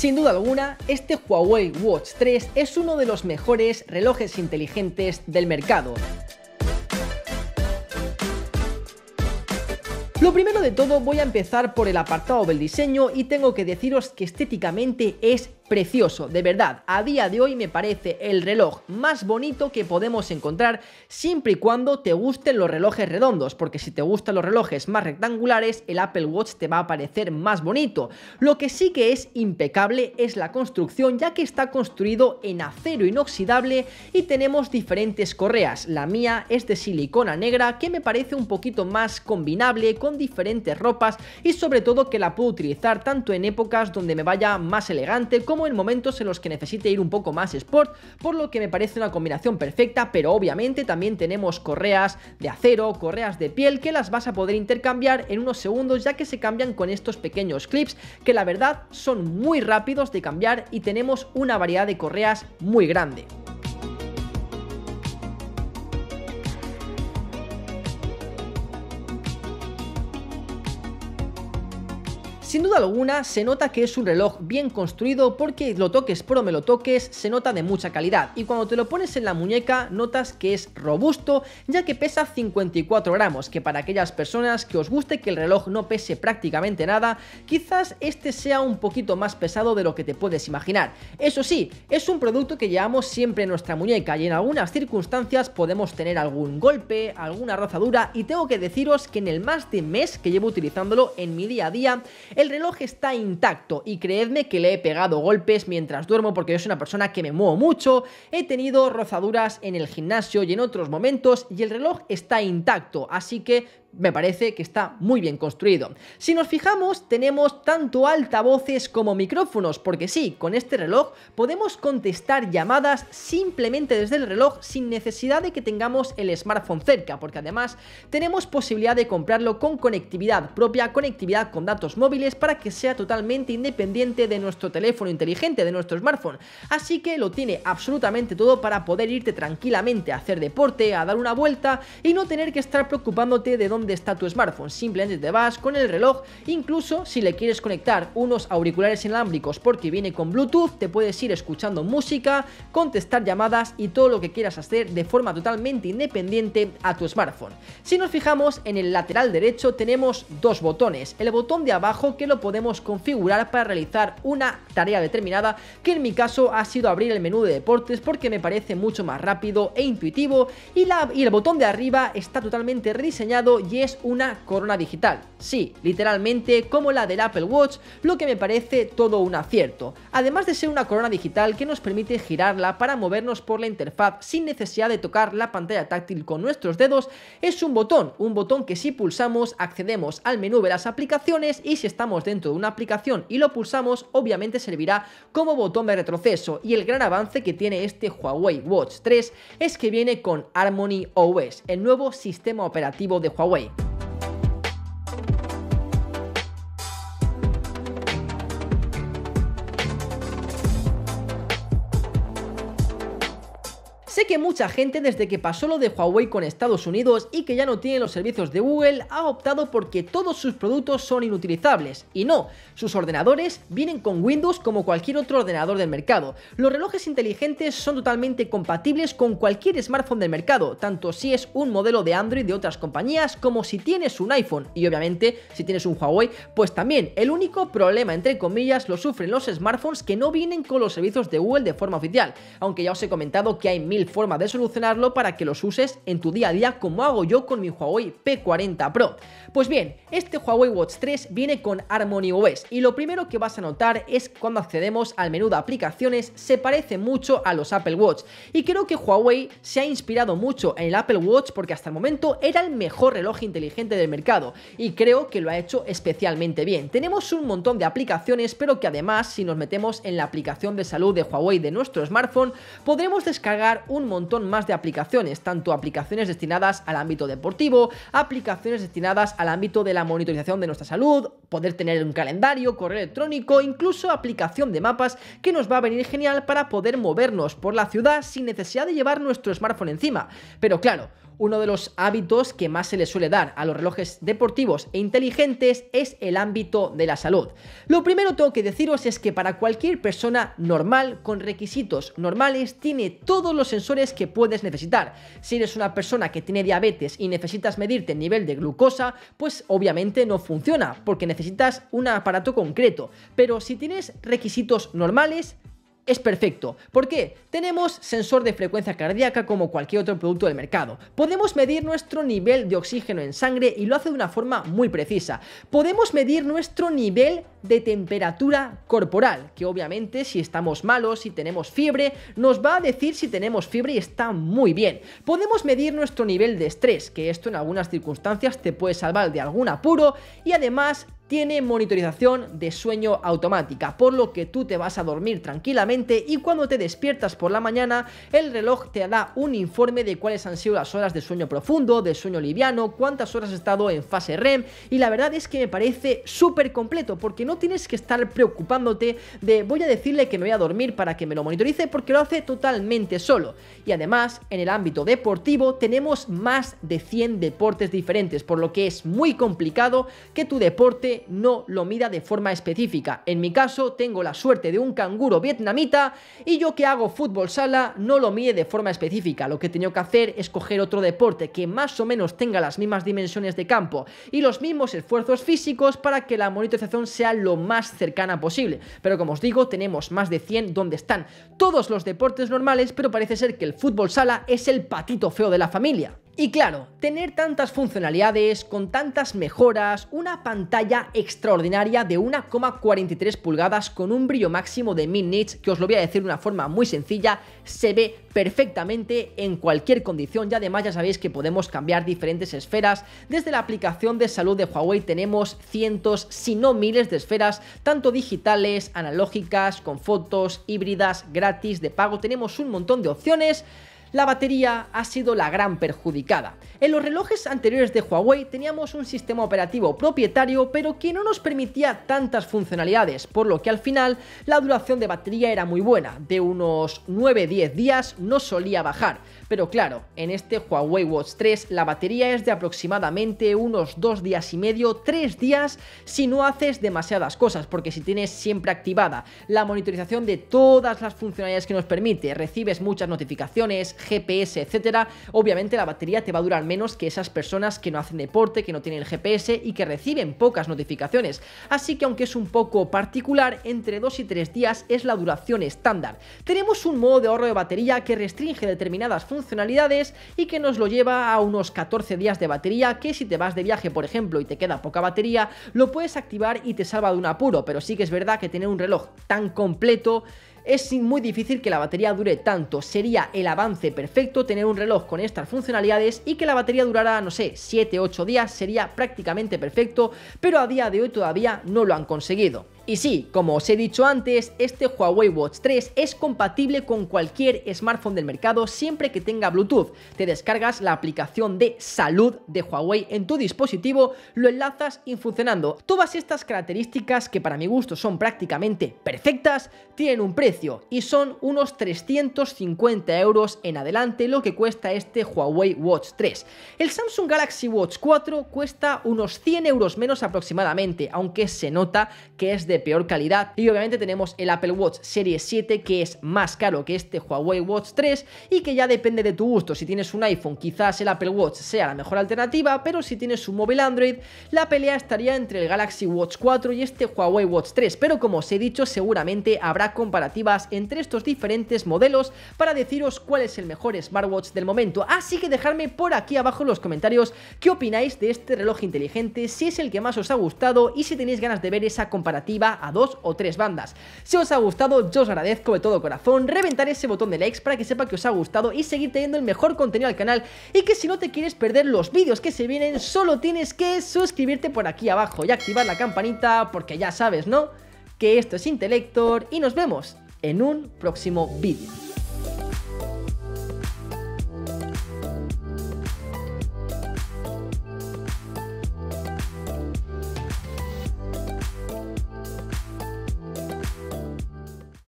Sin duda alguna, este Huawei Watch 3 es uno de los mejores relojes inteligentes del mercado. Lo primero de todo voy a empezar por el apartado del diseño y tengo que deciros que estéticamente es precioso, de verdad, a día de hoy me parece el reloj más bonito que podemos encontrar siempre y cuando te gusten los relojes redondos, porque si te gustan los relojes más rectangulares, el Apple Watch te va a parecer más bonito. Lo que sí que es impecable es la construcción, ya que está construido en acero inoxidable y tenemos diferentes correas. La mía es de silicona negra, que me parece un poquito más combinable con diferentes ropas y sobre todo que la puedo utilizar tanto en épocas donde me vaya más elegante como en momentos en los que necesite ir un poco más sport, por lo que me parece una combinación perfecta, pero obviamente también tenemos correas de acero, correas de piel que las vas a poder intercambiar en unos segundos ya que se cambian con estos pequeños clips que la verdad son muy rápidos de cambiar y tenemos una variedad de correas muy grande. Sin duda alguna, se nota que es un reloj bien construido porque lo toques pero me lo toques, se nota de mucha calidad. Y cuando te lo pones en la muñeca, notas que es robusto, ya que pesa 54 gramos, que para aquellas personas que os guste que el reloj no pese prácticamente nada, quizás este sea un poquito más pesado de lo que te puedes imaginar. Eso sí, es un producto que llevamos siempre en nuestra muñeca y en algunas circunstancias podemos tener algún golpe, alguna rozadura y tengo que deciros que en el más de mes que llevo utilizándolo en mi día a día, el reloj está intacto y creedme que le he pegado golpes mientras duermo porque yo una persona que me muevo mucho, he tenido rozaduras en el gimnasio y en otros momentos y el reloj está intacto, así que me parece que está muy bien construido. Si nos fijamos, tenemos tanto altavoces como micrófonos, porque sí, con este reloj podemos contestar llamadas simplemente desde el reloj sin necesidad de que tengamos el smartphone cerca, porque además tenemos posibilidad de comprarlo con conectividad propia, conectividad con datos móviles para que sea totalmente independiente de nuestro teléfono inteligente, de nuestro smartphone. Así que lo tiene absolutamente todo para poder irte tranquilamente a hacer deporte, a dar una vuelta y no tener que estar preocupándote de dónde dónde está tu smartphone. Simplemente te vas con el reloj, incluso si le quieres conectar unos auriculares inalámbricos porque viene con Bluetooth, te puedes ir escuchando música, contestar llamadas y todo lo que quieras hacer de forma totalmente independiente a tu smartphone. Si nos fijamos en el lateral derecho tenemos dos botones, el botón de abajo que lo podemos configurar para realizar una tarea determinada que en mi caso ha sido abrir el menú de deportes porque me parece mucho más rápido e intuitivo y, la, y el botón de arriba está totalmente rediseñado y es una corona digital. Sí, literalmente como la del Apple Watch, lo que me parece todo un acierto. Además de ser una corona digital que nos permite girarla para movernos por la interfaz sin necesidad de tocar la pantalla táctil con nuestros dedos, es un botón, un botón que si pulsamos accedemos al menú de las aplicaciones y si estamos dentro de una aplicación y lo pulsamos, obviamente servirá como botón de retroceso y el gran avance que tiene este Huawei Watch 3 es que viene con Harmony OS, el nuevo sistema operativo de Huawei foi. Sé que mucha gente desde que pasó lo de Huawei con Estados Unidos y que ya no tiene los servicios de Google ha optado porque todos sus productos son inutilizables. Y no, sus ordenadores vienen con Windows como cualquier otro ordenador del mercado. Los relojes inteligentes son totalmente compatibles con cualquier smartphone del mercado, tanto si es un modelo de Android de otras compañías como si tienes un iPhone. Y obviamente, si tienes un Huawei, pues también el único problema, entre comillas, lo sufren los smartphones que no vienen con los servicios de Google de forma oficial. Aunque ya os he comentado que hay mil forma de solucionarlo para que los uses en tu día a día como hago yo con mi Huawei P40 Pro. Pues bien, este Huawei Watch 3 viene con Harmony OS y lo primero que vas a notar es cuando accedemos al menú de aplicaciones se parece mucho a los Apple Watch y creo que Huawei se ha inspirado mucho en el Apple Watch porque hasta el momento era el mejor reloj inteligente del mercado y creo que lo ha hecho especialmente bien. Tenemos un montón de aplicaciones pero que además si nos metemos en la aplicación de salud de Huawei de nuestro smartphone podremos descargar un montón más de aplicaciones, tanto aplicaciones destinadas al ámbito deportivo, aplicaciones destinadas al ámbito de la monitorización de nuestra salud, poder tener un calendario, correo electrónico, incluso aplicación de mapas que nos va a venir genial para poder movernos por la ciudad sin necesidad de llevar nuestro smartphone encima. Pero claro, uno de los hábitos que más se le suele dar a los relojes deportivos e inteligentes es el ámbito de la salud. Lo primero tengo que deciros es que para cualquier persona normal, con requisitos normales, tiene todos los sensores que puedes necesitar. Si eres una persona que tiene diabetes y necesitas medirte el nivel de glucosa, pues obviamente no funciona, porque necesitas un aparato concreto. Pero si tienes requisitos normales, es perfecto. ¿Por qué? Tenemos sensor de frecuencia cardíaca como cualquier otro producto del mercado. Podemos medir nuestro nivel de oxígeno en sangre y lo hace de una forma muy precisa. Podemos medir nuestro nivel de temperatura corporal, que obviamente si estamos malos, si tenemos fiebre, nos va a decir si tenemos fiebre y está muy bien. Podemos medir nuestro nivel de estrés, que esto en algunas circunstancias te puede salvar de algún apuro y además tiene monitorización de sueño automática, por lo que tú te vas a dormir tranquilamente y cuando te despiertas por la mañana, el reloj te da un informe de cuáles han sido las horas de sueño profundo, de sueño liviano, cuántas horas has estado en fase REM y la verdad es que me parece súper completo porque no tienes que estar preocupándote de voy a decirle que me voy a dormir para que me lo monitorice porque lo hace totalmente solo. Y además, en el ámbito deportivo tenemos más de 100 deportes diferentes, por lo que es muy complicado que tu deporte no lo mida de forma específica. En mi caso, tengo la suerte de un canguro vietnamita y yo que hago fútbol sala no lo mide de forma específica. Lo que he tenido que hacer es coger otro deporte que más o menos tenga las mismas dimensiones de campo y los mismos esfuerzos físicos para que la monitorización sea lo más cercana posible. Pero como os digo, tenemos más de 100 donde están todos los deportes normales, pero parece ser que el fútbol sala es el patito feo de la familia. Y claro, tener tantas funcionalidades, con tantas mejoras, una pantalla extraordinaria de 1,43 pulgadas con un brillo máximo de 1000 nits, que os lo voy a decir de una forma muy sencilla, se ve perfectamente en cualquier condición y además ya sabéis que podemos cambiar diferentes esferas. Desde la aplicación de salud de Huawei tenemos cientos, si no miles de esferas, tanto digitales, analógicas, con fotos, híbridas, gratis, de pago, tenemos un montón de opciones la batería ha sido la gran perjudicada. En los relojes anteriores de Huawei teníamos un sistema operativo propietario pero que no nos permitía tantas funcionalidades, por lo que al final la duración de batería era muy buena, de unos 9-10 días no solía bajar. Pero claro, en este Huawei Watch 3 la batería es de aproximadamente unos 2 días y medio, 3 días si no haces demasiadas cosas, porque si tienes siempre activada la monitorización de todas las funcionalidades que nos permite, recibes muchas notificaciones, GPS, etcétera, obviamente la batería te va a durar menos que esas personas que no hacen deporte, que no tienen el GPS y que reciben pocas notificaciones. Así que aunque es un poco particular, entre 2 y 3 días es la duración estándar. Tenemos un modo de ahorro de batería que restringe determinadas funcionalidades y que nos lo lleva a unos 14 días de batería que si te vas de viaje, por ejemplo, y te queda poca batería, lo puedes activar y te salva de un apuro, pero sí que es verdad que tener un reloj tan completo es muy difícil que la batería dure tanto, sería el avance perfecto tener un reloj con estas funcionalidades y que la batería durara, no sé, 7-8 días, sería prácticamente perfecto, pero a día de hoy todavía no lo han conseguido. Y sí, como os he dicho antes, este Huawei Watch 3 es compatible con cualquier smartphone del mercado siempre que tenga Bluetooth. Te descargas la aplicación de salud de Huawei en tu dispositivo, lo enlazas y funcionando. Todas estas características, que para mi gusto son prácticamente perfectas, tienen un precio y son unos 350 euros en adelante lo que cuesta este Huawei Watch 3. El Samsung Galaxy Watch 4 cuesta unos 100 euros menos aproximadamente, aunque se nota que es de peor calidad. Y obviamente tenemos el Apple Watch Series 7 que es más caro que este Huawei Watch 3 y que ya depende de tu gusto. Si tienes un iPhone quizás el Apple Watch sea la mejor alternativa, pero si tienes un móvil Android la pelea estaría entre el Galaxy Watch 4 y este Huawei Watch 3. Pero como os he dicho seguramente habrá comparativas entre estos diferentes modelos para deciros cuál es el mejor smartwatch del momento. Así que dejadme por aquí abajo en los comentarios qué opináis de este reloj inteligente, si es el que más os ha gustado y si tenéis ganas de ver esa comparativa va a dos o tres bandas. Si os ha gustado, yo os agradezco de todo corazón reventar ese botón de likes para que sepa que os ha gustado y seguir teniendo el mejor contenido al canal y que si no te quieres perder los vídeos que se vienen, solo tienes que suscribirte por aquí abajo y activar la campanita porque ya sabes, ¿no? Que esto es Intelector y nos vemos en un próximo vídeo.